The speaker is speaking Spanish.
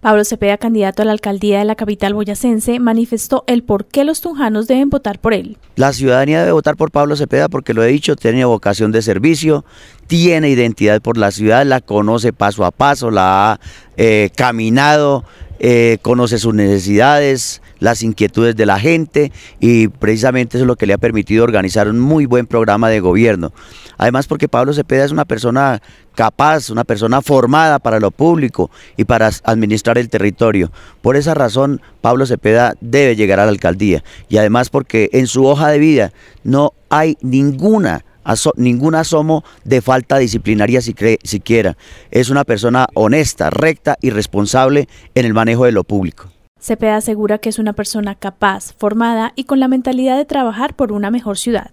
Pablo Cepeda, candidato a la alcaldía de la capital boyacense, manifestó el por qué los tunjanos deben votar por él. La ciudadanía debe votar por Pablo Cepeda porque lo he dicho, tiene vocación de servicio, tiene identidad por la ciudad, la conoce paso a paso, la ha eh, caminado, eh, conoce sus necesidades, las inquietudes de la gente y precisamente eso es lo que le ha permitido organizar un muy buen programa de gobierno. Además porque Pablo Cepeda es una persona capaz, una persona formada para lo público y para administrar el territorio. Por esa razón Pablo Cepeda debe llegar a la alcaldía y además porque en su hoja de vida no hay ninguna ningún asomo de falta disciplinaria siquiera. Es una persona honesta, recta y responsable en el manejo de lo público. Cepeda asegura que es una persona capaz, formada y con la mentalidad de trabajar por una mejor ciudad.